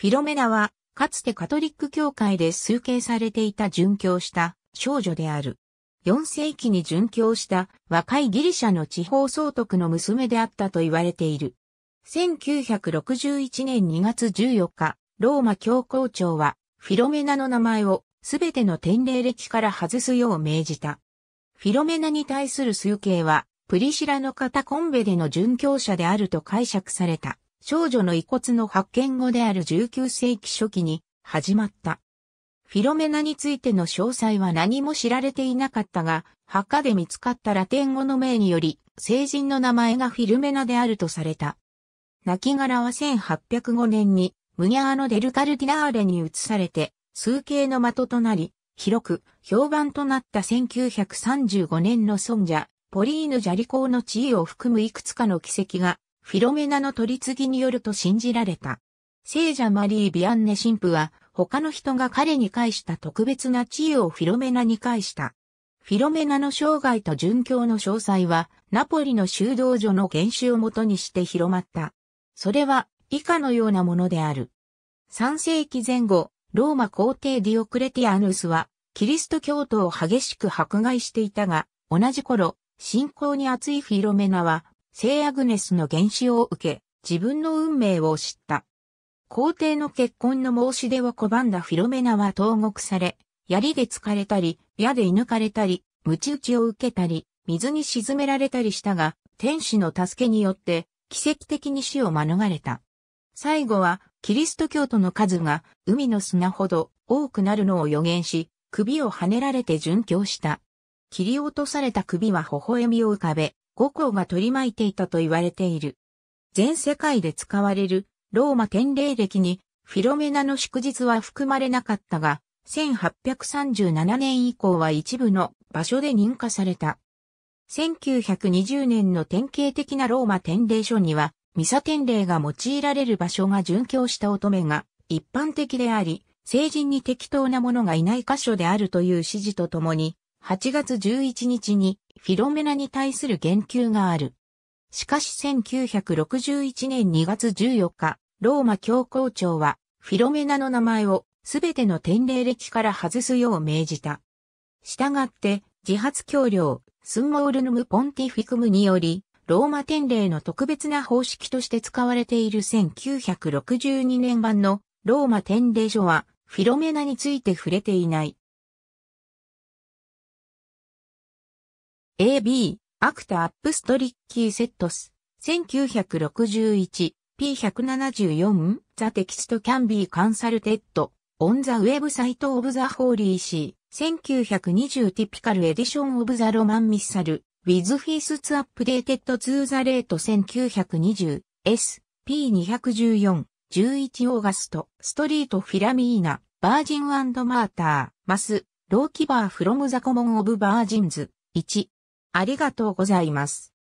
フィロメナは、かつてカトリック教会で崇敬されていた殉教した少女である。4世紀に殉教した若いギリシャの地方総督の娘であったと言われている。1961年2月14日、ローマ教皇庁は、フィロメナの名前をすべての典礼歴から外すよう命じた。フィロメナに対する崇敬は、プリシラの方コンベでの殉教者であると解釈された。少女の遺骨の発見後である19世紀初期に始まった。フィロメナについての詳細は何も知られていなかったが、墓で見つかったラテン語の名により、成人の名前がフィルメナであるとされた。亡骸は1805年に、ムニャーノ・デル・カルディナーレに移されて、数形の的となり、広く評判となった1935年の尊者、ポリーヌ・ジャリコーの地位を含むいくつかの奇跡がフィロメナの取り次ぎによると信じられた。聖者マリー・ビアンネ神父は、他の人が彼に返した特別な地位をフィロメナに返した。フィロメナの生涯と殉教の詳細は、ナポリの修道所の研修をもとにして広まった。それは、以下のようなものである。3世紀前後、ローマ皇帝ディオクレティアヌスは、キリスト教徒を激しく迫害していたが、同じ頃、信仰に厚いフィロメナは、聖アグネスの原始を受け、自分の運命を知った。皇帝の結婚の申し出を拒んだフィロメナは投獄され、槍で疲れたり、矢で射抜かれたり、鞭打ちを受けたり、水に沈められたりしたが、天使の助けによって、奇跡的に死を免れた。最後は、キリスト教徒の数が、海の砂ほど多くなるのを予言し、首をはねられて殉教した。切り落とされた首は微笑みを浮かべ、五校が取り巻いていたと言われている。全世界で使われるローマ典礼歴にフィロメナの祝日は含まれなかったが、1837年以降は一部の場所で認可された。1920年の典型的なローマ典礼書には、ミサ典礼が用いられる場所が殉教した乙女が一般的であり、成人に適当なものがいない箇所であるという指示とともに、8月11日にフィロメナに対する言及がある。しかし1961年2月14日、ローマ教皇庁はフィロメナの名前をすべての典礼歴から外すよう命じた。したがって、自発教領、スンゴールヌムポンティフィクムにより、ローマ典礼の特別な方式として使われている1962年版のローマ典礼書は、フィロメナについて触れていない。AB、アクタアップストリッキーセットス、1961、P174、ザテキストキャンビーカンサルテッド、オンザウェブサイトオブザホーリーシー、1920ティピカルエディションオブザロマンミッサル、ウィズフィースツアップデーテッドツーザレート 1920S、P214、11オーガスト、ストリートフィラミーナ、バージンマーター、マス、ローキバーフロムザコモンオブバージンズ、1、ありがとうございます。